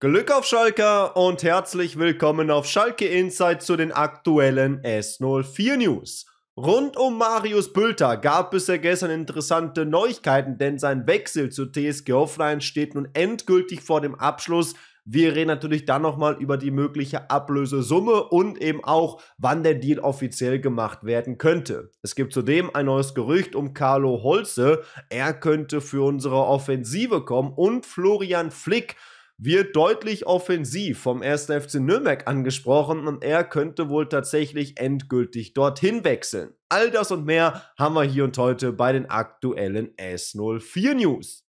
Glück auf Schalke und herzlich willkommen auf Schalke Insight zu den aktuellen S04 News. Rund um Marius Bülter gab es ja gestern interessante Neuigkeiten, denn sein Wechsel zur TSG Hoffenheim steht nun endgültig vor dem Abschluss. Wir reden natürlich dann nochmal über die mögliche Ablösesumme und eben auch, wann der Deal offiziell gemacht werden könnte. Es gibt zudem ein neues Gerücht um Carlo Holze. Er könnte für unsere Offensive kommen und Florian Flick wird deutlich offensiv vom 1. FC Nürnberg angesprochen und er könnte wohl tatsächlich endgültig dorthin wechseln. All das und mehr haben wir hier und heute bei den aktuellen S04 News.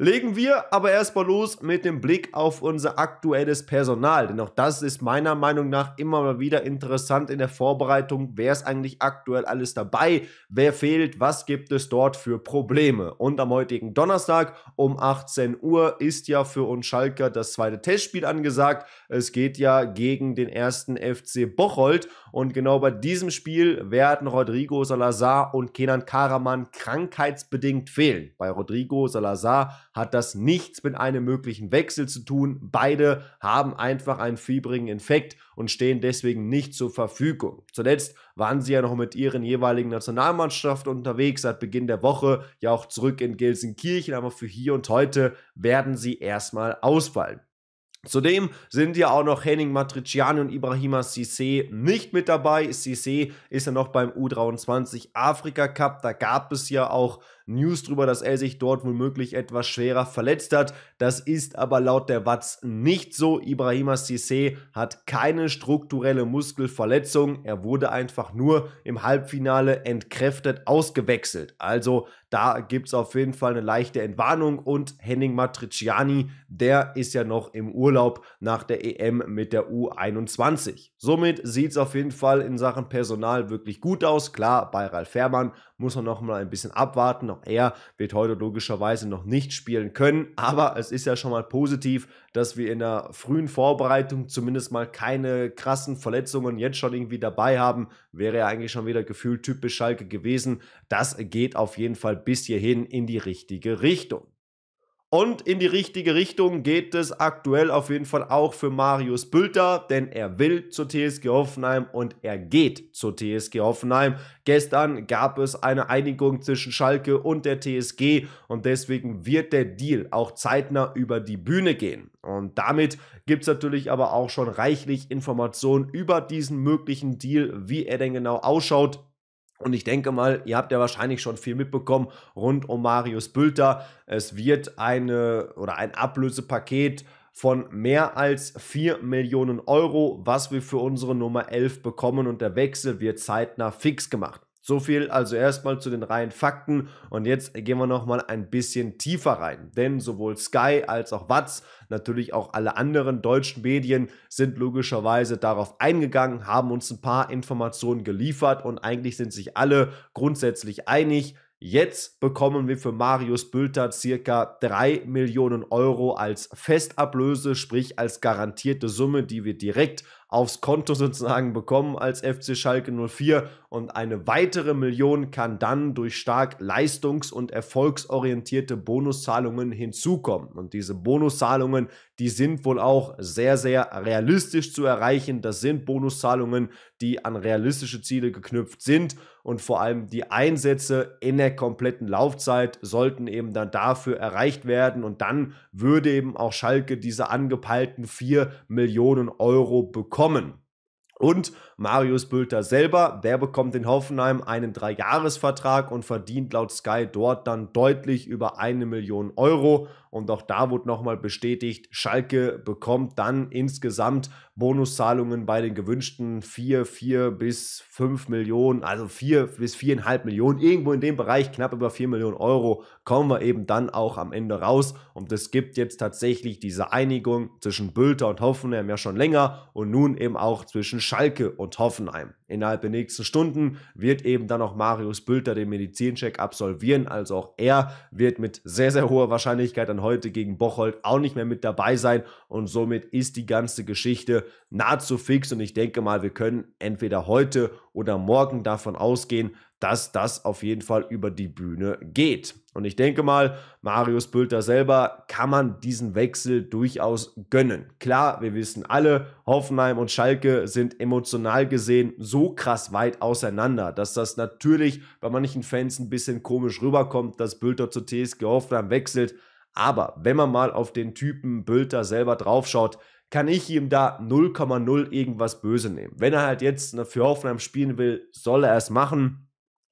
Legen wir aber erstmal los mit dem Blick auf unser aktuelles Personal, denn auch das ist meiner Meinung nach immer mal wieder interessant in der Vorbereitung. Wer ist eigentlich aktuell alles dabei? Wer fehlt? Was gibt es dort für Probleme? Und am heutigen Donnerstag um 18 Uhr ist ja für uns Schalker das zweite Testspiel angesagt. Es geht ja gegen den ersten FC Bocholt und genau bei diesem Spiel werden Rodrigo Salazar und Kenan Karaman krankheitsbedingt fehlen. Bei Rodrigo Salazar hat das nichts mit einem möglichen Wechsel zu tun. Beide haben einfach einen fiebrigen Infekt und stehen deswegen nicht zur Verfügung. Zuletzt waren sie ja noch mit ihren jeweiligen Nationalmannschaften unterwegs seit Beginn der Woche, ja auch zurück in Gelsenkirchen, aber für hier und heute werden sie erstmal ausfallen. Zudem sind ja auch noch Henning Matriciani und Ibrahima Sissé nicht mit dabei. Sissé ist ja noch beim U23 Afrika Cup. Da gab es ja auch News darüber, dass er sich dort womöglich etwas schwerer verletzt hat. Das ist aber laut der Watz nicht so. Ibrahima Cissé hat keine strukturelle Muskelverletzung. Er wurde einfach nur im Halbfinale entkräftet ausgewechselt. Also da gibt es auf jeden Fall eine leichte Entwarnung und Henning Matriciani, der ist ja noch im Urlaub nach der EM mit der U21. Somit sieht es auf jeden Fall in Sachen Personal wirklich gut aus. Klar, bei Ralf Fährmann muss man noch mal ein bisschen abwarten auch er wird heute logischerweise noch nicht spielen können, aber es ist ja schon mal positiv, dass wir in der frühen Vorbereitung zumindest mal keine krassen Verletzungen jetzt schon irgendwie dabei haben. Wäre ja eigentlich schon wieder gefühlt typisch Schalke gewesen. Das geht auf jeden Fall bis hierhin in die richtige Richtung. Und in die richtige Richtung geht es aktuell auf jeden Fall auch für Marius Bülter, denn er will zur TSG Hoffenheim und er geht zur TSG Hoffenheim. Gestern gab es eine Einigung zwischen Schalke und der TSG und deswegen wird der Deal auch zeitnah über die Bühne gehen. Und damit gibt es natürlich aber auch schon reichlich Informationen über diesen möglichen Deal, wie er denn genau ausschaut. Und ich denke mal, ihr habt ja wahrscheinlich schon viel mitbekommen rund um Marius Bülter. Es wird eine oder ein Ablösepaket von mehr als 4 Millionen Euro, was wir für unsere Nummer 11 bekommen und der Wechsel wird zeitnah fix gemacht. So viel also erstmal zu den reinen Fakten und jetzt gehen wir noch mal ein bisschen tiefer rein, denn sowohl Sky als auch Watz, natürlich auch alle anderen deutschen Medien sind logischerweise darauf eingegangen, haben uns ein paar Informationen geliefert und eigentlich sind sich alle grundsätzlich einig, Jetzt bekommen wir für Marius Bülter circa 3 Millionen Euro als Festablöse, sprich als garantierte Summe, die wir direkt aufs Konto sozusagen bekommen als FC Schalke 04 und eine weitere Million kann dann durch stark leistungs- und erfolgsorientierte Bonuszahlungen hinzukommen. Und diese Bonuszahlungen, die sind wohl auch sehr, sehr realistisch zu erreichen. Das sind Bonuszahlungen, die an realistische Ziele geknüpft sind und vor allem die Einsätze in der kompletten Laufzeit sollten eben dann dafür erreicht werden und dann würde eben auch Schalke diese angepeilten 4 Millionen Euro bekommen. Und Marius Bülter selber, der bekommt in Hoffenheim einen Dreijahresvertrag und verdient laut Sky dort dann deutlich über eine Million Euro. Und auch da wurde nochmal bestätigt, Schalke bekommt dann insgesamt Bonuszahlungen bei den gewünschten 4, 4 bis 5 Millionen, also 4 bis 4,5 Millionen, irgendwo in dem Bereich, knapp über 4 Millionen Euro, kommen wir eben dann auch am Ende raus. Und es gibt jetzt tatsächlich diese Einigung zwischen Bülter und Hoffenheim ja schon länger und nun eben auch zwischen Schalke und Hoffenheim. Innerhalb der nächsten Stunden wird eben dann auch Marius Bülter den Medizincheck absolvieren. Also auch er wird mit sehr, sehr hoher Wahrscheinlichkeit dann heute gegen Bocholt auch nicht mehr mit dabei sein. Und somit ist die ganze Geschichte nahezu fix und ich denke mal, wir können entweder heute oder morgen davon ausgehen, dass das auf jeden Fall über die Bühne geht. Und ich denke mal, Marius Bülter selber kann man diesen Wechsel durchaus gönnen. Klar, wir wissen alle, Hoffenheim und Schalke sind emotional gesehen so krass weit auseinander, dass das natürlich bei manchen Fans ein bisschen komisch rüberkommt, dass Bülter zur TSG Hoffenheim wechselt. Aber wenn man mal auf den Typen Bülter selber draufschaut, kann ich ihm da 0,0 irgendwas böse nehmen. Wenn er halt jetzt für Hoffenheim spielen will, soll er es machen.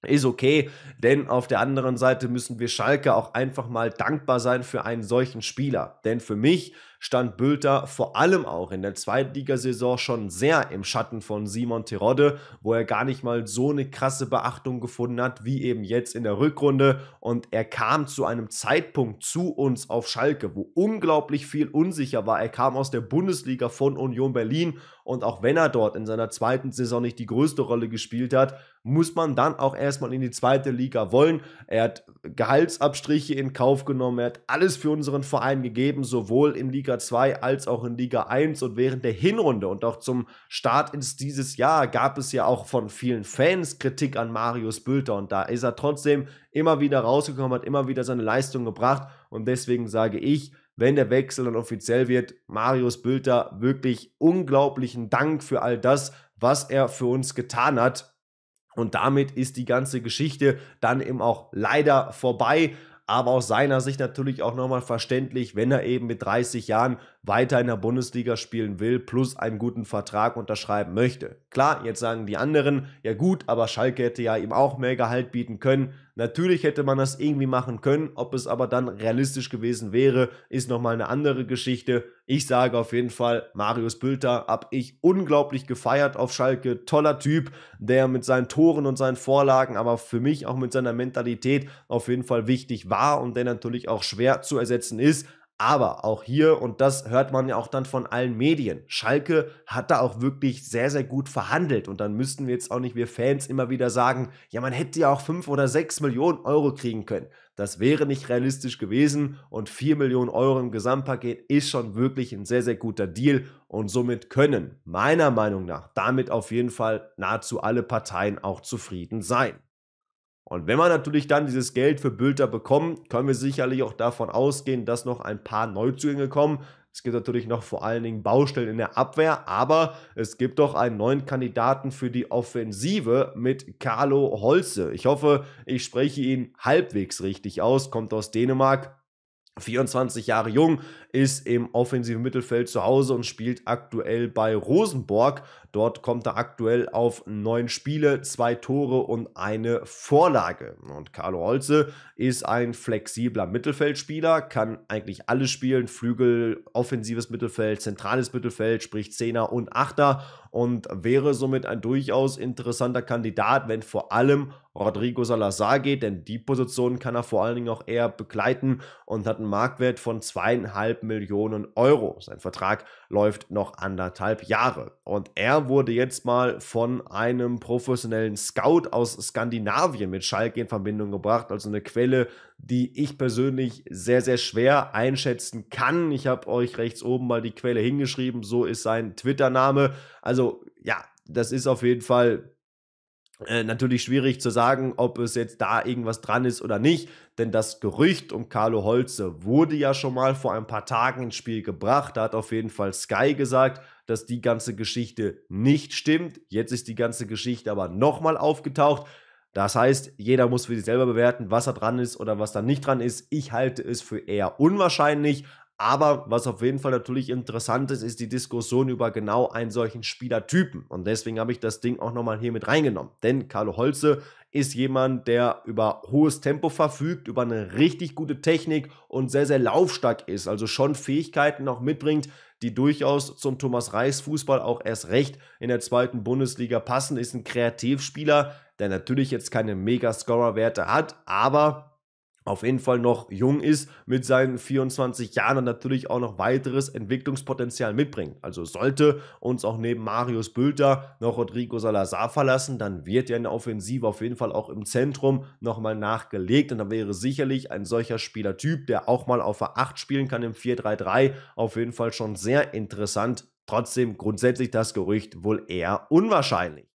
Ist okay, denn auf der anderen Seite müssen wir Schalke auch einfach mal dankbar sein für einen solchen Spieler. Denn für mich stand Bülter vor allem auch in der Zweitligasaison schon sehr im Schatten von Simon Terodde, wo er gar nicht mal so eine krasse Beachtung gefunden hat, wie eben jetzt in der Rückrunde. Und er kam zu einem Zeitpunkt zu uns auf Schalke, wo unglaublich viel unsicher war. Er kam aus der Bundesliga von Union Berlin und auch wenn er dort in seiner zweiten Saison nicht die größte Rolle gespielt hat, muss man dann auch erstmal in die zweite Liga wollen. Er hat Gehaltsabstriche in Kauf genommen, er hat alles für unseren Verein gegeben, sowohl im Liga Liga 2 als auch in Liga 1 und während der Hinrunde und auch zum Start ins dieses Jahr gab es ja auch von vielen Fans Kritik an Marius Bülter und da ist er trotzdem immer wieder rausgekommen, hat immer wieder seine Leistung gebracht und deswegen sage ich, wenn der Wechsel dann offiziell wird, Marius Bülter wirklich unglaublichen Dank für all das, was er für uns getan hat. Und damit ist die ganze Geschichte dann eben auch leider vorbei aber aus seiner Sicht natürlich auch nochmal verständlich, wenn er eben mit 30 Jahren weiter in der Bundesliga spielen will, plus einen guten Vertrag unterschreiben möchte. Klar, jetzt sagen die anderen, ja gut, aber Schalke hätte ja ihm auch mehr Gehalt bieten können. Natürlich hätte man das irgendwie machen können, ob es aber dann realistisch gewesen wäre, ist nochmal eine andere Geschichte. Ich sage auf jeden Fall, Marius Bülter habe ich unglaublich gefeiert auf Schalke. Toller Typ, der mit seinen Toren und seinen Vorlagen, aber für mich auch mit seiner Mentalität auf jeden Fall wichtig war war und der natürlich auch schwer zu ersetzen ist. Aber auch hier, und das hört man ja auch dann von allen Medien, Schalke hat da auch wirklich sehr, sehr gut verhandelt. Und dann müssten wir jetzt auch nicht, wir Fans, immer wieder sagen, ja, man hätte ja auch 5 oder 6 Millionen Euro kriegen können. Das wäre nicht realistisch gewesen und 4 Millionen Euro im Gesamtpaket ist schon wirklich ein sehr, sehr guter Deal und somit können meiner Meinung nach damit auf jeden Fall nahezu alle Parteien auch zufrieden sein. Und wenn wir natürlich dann dieses Geld für Bilder bekommen, können wir sicherlich auch davon ausgehen, dass noch ein paar Neuzugänge kommen. Es gibt natürlich noch vor allen Dingen Baustellen in der Abwehr, aber es gibt doch einen neuen Kandidaten für die Offensive mit Carlo Holze. Ich hoffe, ich spreche ihn halbwegs richtig aus, kommt aus Dänemark, 24 Jahre jung, ist im offensiven Mittelfeld zu Hause und spielt aktuell bei Rosenborg. Dort kommt er aktuell auf neun Spiele, zwei Tore und eine Vorlage. Und Carlo Holze ist ein flexibler Mittelfeldspieler, kann eigentlich alles spielen: Flügel, offensives Mittelfeld, zentrales Mittelfeld, sprich Zehner und Achter und wäre somit ein durchaus interessanter Kandidat, wenn vor allem Rodrigo Salazar geht, denn die Position kann er vor allen Dingen auch eher begleiten und hat einen Marktwert von zweieinhalb Millionen Euro. Sein Vertrag läuft noch anderthalb Jahre. Und er wurde jetzt mal von einem professionellen Scout aus Skandinavien mit Schalke in Verbindung gebracht. Also eine Quelle, die ich persönlich sehr, sehr schwer einschätzen kann. Ich habe euch rechts oben mal die Quelle hingeschrieben. So ist sein Twitter-Name. Also ja, das ist auf jeden Fall äh, natürlich schwierig zu sagen, ob es jetzt da irgendwas dran ist oder nicht, denn das Gerücht um Carlo Holze wurde ja schon mal vor ein paar Tagen ins Spiel gebracht. Da hat auf jeden Fall Sky gesagt, dass die ganze Geschichte nicht stimmt. Jetzt ist die ganze Geschichte aber nochmal aufgetaucht. Das heißt, jeder muss für sich selber bewerten, was da dran ist oder was da nicht dran ist. Ich halte es für eher unwahrscheinlich, aber was auf jeden Fall natürlich interessant ist, ist die Diskussion über genau einen solchen Spielertypen. Und deswegen habe ich das Ding auch nochmal hier mit reingenommen. Denn Carlo Holze ist jemand, der über hohes Tempo verfügt, über eine richtig gute Technik und sehr, sehr laufstark ist. Also schon Fähigkeiten auch mitbringt, die durchaus zum Thomas Reis Fußball auch erst recht in der zweiten Bundesliga passen. Ist ein Kreativspieler, der natürlich jetzt keine Mega-Scorer-Werte hat, aber auf jeden Fall noch jung ist mit seinen 24 Jahren und natürlich auch noch weiteres Entwicklungspotenzial mitbringt. Also sollte uns auch neben Marius Bülter noch Rodrigo Salazar verlassen, dann wird ja in der Offensive auf jeden Fall auch im Zentrum nochmal nachgelegt und dann wäre sicherlich ein solcher Spielertyp, der auch mal auf der 8 spielen kann im 4-3-3, auf jeden Fall schon sehr interessant. Trotzdem grundsätzlich das Gerücht wohl eher unwahrscheinlich.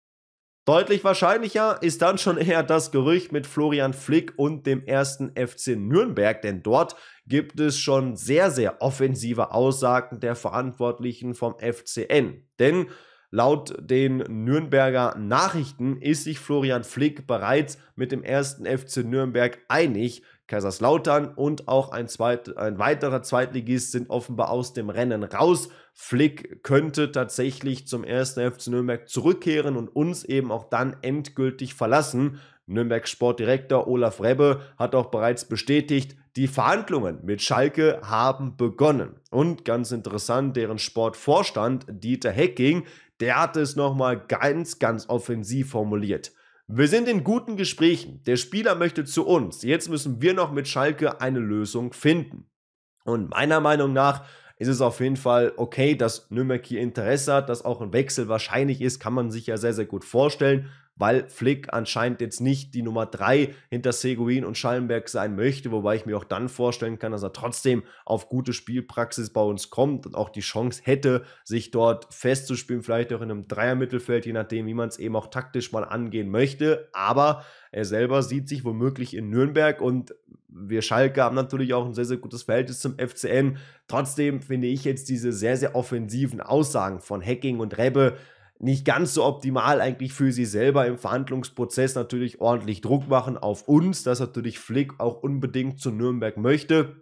Deutlich wahrscheinlicher ist dann schon eher das Gerücht mit Florian Flick und dem ersten FC Nürnberg, denn dort gibt es schon sehr, sehr offensive Aussagen der Verantwortlichen vom FCN. Denn laut den Nürnberger Nachrichten ist sich Florian Flick bereits mit dem ersten FC Nürnberg einig, Kaiserslautern und auch ein, zweit, ein weiterer Zweitligist sind offenbar aus dem Rennen raus. Flick könnte tatsächlich zum ersten FC Nürnberg zurückkehren und uns eben auch dann endgültig verlassen. Nürnberg Sportdirektor Olaf Rebbe hat auch bereits bestätigt, die Verhandlungen mit Schalke haben begonnen. Und ganz interessant, deren Sportvorstand Dieter Hecking, der hatte es nochmal ganz, ganz offensiv formuliert. Wir sind in guten Gesprächen. Der Spieler möchte zu uns. Jetzt müssen wir noch mit Schalke eine Lösung finden. Und meiner Meinung nach ist es auf jeden Fall okay, dass Nürnberg hier Interesse hat, dass auch ein Wechsel wahrscheinlich ist, kann man sich ja sehr, sehr gut vorstellen weil Flick anscheinend jetzt nicht die Nummer 3 hinter Seguin und Schallenberg sein möchte, wobei ich mir auch dann vorstellen kann, dass er trotzdem auf gute Spielpraxis bei uns kommt und auch die Chance hätte, sich dort festzuspielen, vielleicht auch in einem Dreiermittelfeld, je nachdem, wie man es eben auch taktisch mal angehen möchte. Aber er selber sieht sich womöglich in Nürnberg und wir Schalke haben natürlich auch ein sehr, sehr gutes Verhältnis zum FCN. Trotzdem finde ich jetzt diese sehr, sehr offensiven Aussagen von Hacking und Rebbe nicht ganz so optimal eigentlich für sie selber im Verhandlungsprozess natürlich ordentlich Druck machen auf uns, dass natürlich Flick auch unbedingt zu Nürnberg möchte.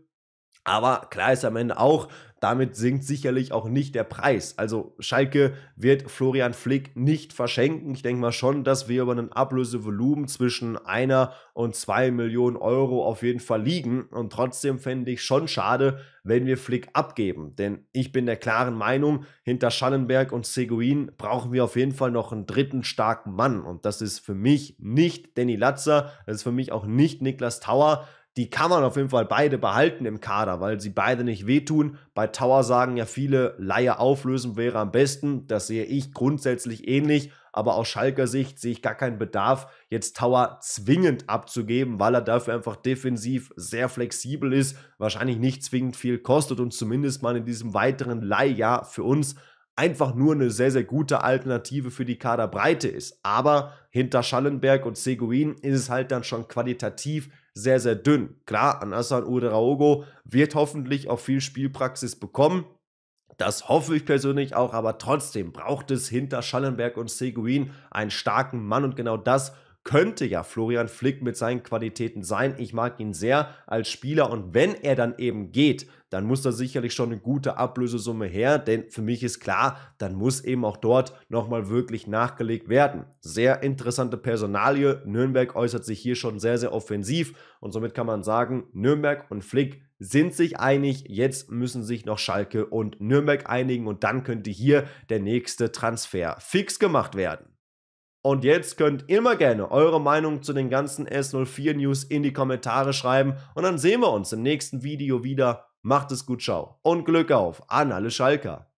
Aber klar ist am Ende auch, damit sinkt sicherlich auch nicht der Preis. Also Schalke wird Florian Flick nicht verschenken. Ich denke mal schon, dass wir über ein Ablösevolumen zwischen einer und zwei Millionen Euro auf jeden Fall liegen. Und trotzdem fände ich schon schade, wenn wir Flick abgeben. Denn ich bin der klaren Meinung, hinter Schallenberg und Seguin brauchen wir auf jeden Fall noch einen dritten starken Mann. Und das ist für mich nicht Danny Latzer, das ist für mich auch nicht Niklas Tauer die kann man auf jeden Fall beide behalten im Kader, weil sie beide nicht wehtun. Bei Tower sagen ja viele, Laie auflösen wäre am besten. Das sehe ich grundsätzlich ähnlich. Aber aus Schalker Sicht sehe ich gar keinen Bedarf, jetzt Tower zwingend abzugeben, weil er dafür einfach defensiv sehr flexibel ist, wahrscheinlich nicht zwingend viel kostet und zumindest mal in diesem weiteren Leihjahr für uns einfach nur eine sehr, sehr gute Alternative für die Kaderbreite ist. Aber hinter Schallenberg und Seguin ist es halt dann schon qualitativ sehr, sehr dünn. Klar, Anasan Uraogo wird hoffentlich auch viel Spielpraxis bekommen. Das hoffe ich persönlich auch, aber trotzdem braucht es hinter Schallenberg und Seguin einen starken Mann und genau das könnte ja Florian Flick mit seinen Qualitäten sein. Ich mag ihn sehr als Spieler und wenn er dann eben geht, dann muss da sicherlich schon eine gute Ablösesumme her, denn für mich ist klar, dann muss eben auch dort nochmal wirklich nachgelegt werden. Sehr interessante Personalie. Nürnberg äußert sich hier schon sehr, sehr offensiv und somit kann man sagen, Nürnberg und Flick sind sich einig. Jetzt müssen sich noch Schalke und Nürnberg einigen und dann könnte hier der nächste Transfer fix gemacht werden. Und jetzt könnt immer gerne eure Meinung zu den ganzen S04 News in die Kommentare schreiben und dann sehen wir uns im nächsten Video wieder. Macht es gut, ciao und Glück auf an alle Schalker.